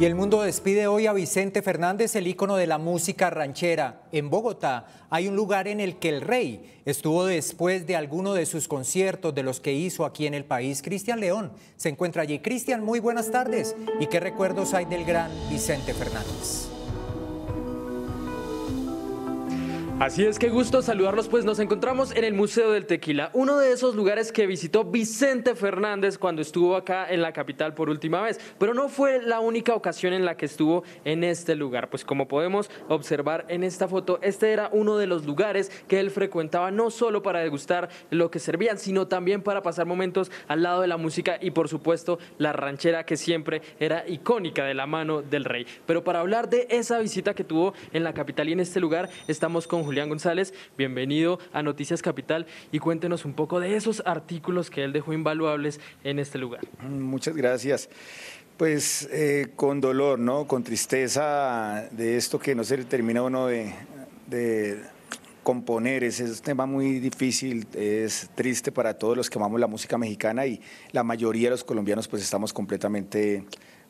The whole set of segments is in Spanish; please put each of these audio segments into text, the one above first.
Y el mundo despide hoy a Vicente Fernández, el ícono de la música ranchera. En Bogotá hay un lugar en el que el rey estuvo después de alguno de sus conciertos de los que hizo aquí en el país. Cristian León se encuentra allí. Cristian, muy buenas tardes. ¿Y qué recuerdos hay del gran Vicente Fernández? Así es, que gusto saludarlos, pues nos encontramos en el Museo del Tequila, uno de esos lugares que visitó Vicente Fernández cuando estuvo acá en la capital por última vez, pero no fue la única ocasión en la que estuvo en este lugar, pues como podemos observar en esta foto, este era uno de los lugares que él frecuentaba no solo para degustar lo que servían, sino también para pasar momentos al lado de la música y por supuesto la ranchera que siempre era icónica de la mano del rey. Pero para hablar de esa visita que tuvo en la capital y en este lugar, estamos con Julián González. Bienvenido a Noticias Capital y cuéntenos un poco de esos artículos que él dejó invaluables en este lugar. Muchas gracias. Pues eh, con dolor, ¿no? Con tristeza de esto que no se termina uno de, componer, es, es, un tema muy difícil, es triste para todos los que amamos la música mexicana y la mayoría de los colombianos pues estamos completamente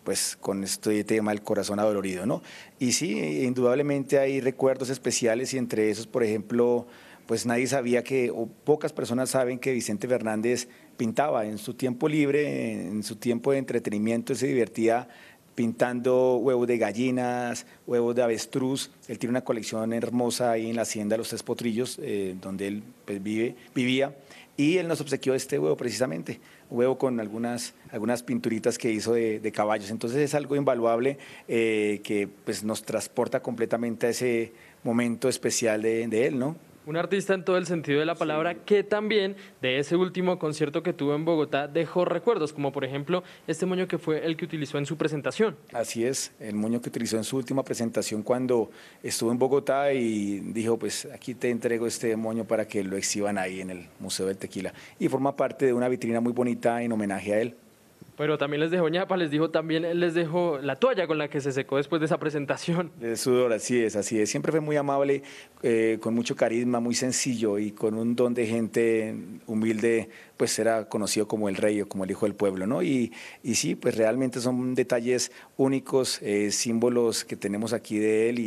pues con este tema el corazón adolorido, ¿no? Y sí, indudablemente hay recuerdos especiales y entre esos, por ejemplo, pues nadie sabía que, o pocas personas saben que Vicente Fernández pintaba en su tiempo libre, en su tiempo de entretenimiento, se divertía pintando huevos de gallinas, huevos de avestruz. Él tiene una colección hermosa ahí en la hacienda Los Tres Potrillos, eh, donde él pues, vive, vivía. Y él nos obsequió este huevo precisamente, huevo con algunas, algunas pinturitas que hizo de, caballos. Entonces es algo invaluable eh, que pues, nos transporta completamente a ese momento especial de, de él, ¿no? Un artista en todo el sentido de la palabra que también de ese último concierto que tuvo en Bogotá dejó recuerdos, como por ejemplo este moño que fue el que utilizó en su presentación. Así es, el moño que utilizó en su última presentación cuando estuvo en Bogotá y dijo, pues aquí te entrego este moño para que lo exhiban ahí en el Museo del Tequila. Y forma parte de una vitrina muy bonita en homenaje a él. Pero también les dejó ñapa, les dijo también, les dejó la toalla con la que se secó después de esa presentación. De sudor, así es, así es. Siempre fue muy amable, eh, con mucho carisma, muy sencillo y con un don de gente humilde, pues era conocido como el rey o como el hijo del pueblo, ¿no? Y, sí, pues realmente son detalles únicos, eh, símbolos que tenemos aquí de él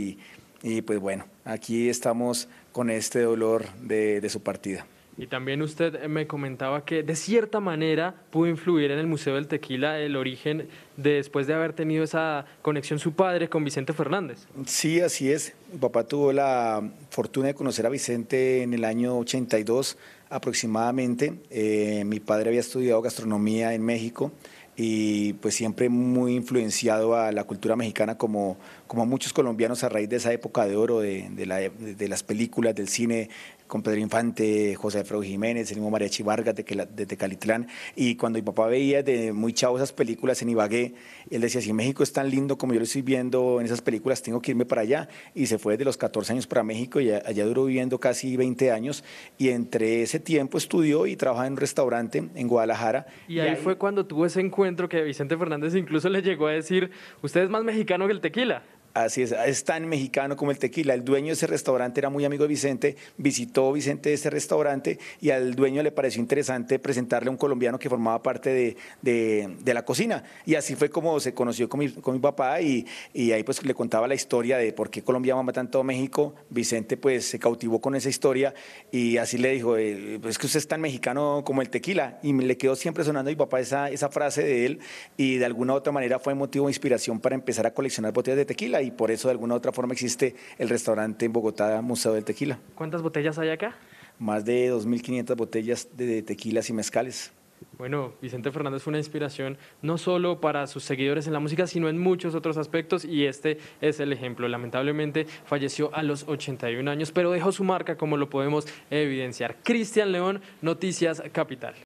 y, pues bueno, aquí estamos con este dolor de, de su partida. Y también usted eh, me comentaba que de cierta manera pudo influir en el Museo del Tequila el origen después de haber tenido esa conexión su padre con Vicente Fernández. Sí, así es. Mi papá tuvo la fortuna de conocer a Vicente en el año 82 aproximadamente. Eh, mi padre había estudiado gastronomía en México y pues siempre muy influenciado a la cultura mexicana como, como muchos colombianos a raíz de esa época de oro de, de, las películas, del cine con Pedro Infante, José Alfredo Jiménez, el mismo María Vargas de, de Tecalitlán. Y cuando mi papá veía de muy chavo esas películas en Ibagué, él decía, si México es tan lindo como yo lo estoy viendo en esas películas, tengo que irme para allá. Y se fue desde los 14 años para México y allá duró viviendo casi 20 años. Y entre ese tiempo estudió y trabajaba en un restaurante en Guadalajara. Y ahí, y ahí fue cuando tuvo ese encuentro dentro que Vicente Fernández incluso le llegó a decir, usted es más mexicano que el tequila. Así es, es tan mexicano como el tequila. El dueño de ese restaurante era muy amigo de Vicente, visitó Vicente ese restaurante y al dueño le pareció interesante presentarle a un colombiano que formaba parte de, de, la cocina. Y así fue como se conoció con mi, papá y, y, ahí pues le contaba la historia de por qué Colombia mama tanto a México. Vicente pues se cautivó con esa historia y así le dijo, eh, pues es que usted es tan mexicano como el tequila. Y le quedó siempre sonando a mi papá esa, esa frase de él y de alguna u otra manera fue motivo de inspiración para empezar a coleccionar botellas de tequila y por eso de alguna u otra forma existe el restaurante en Bogotá, Museo del Tequila. ¿Cuántas botellas hay acá? Más de 2.500 botellas de tequilas y mezcales. Bueno, Vicente Fernández fue una inspiración no solo para sus seguidores en la música, sino en muchos otros aspectos y este es el ejemplo. Lamentablemente falleció a los 81 años, pero dejó su marca como lo podemos evidenciar. Cristian León, Noticias Capital.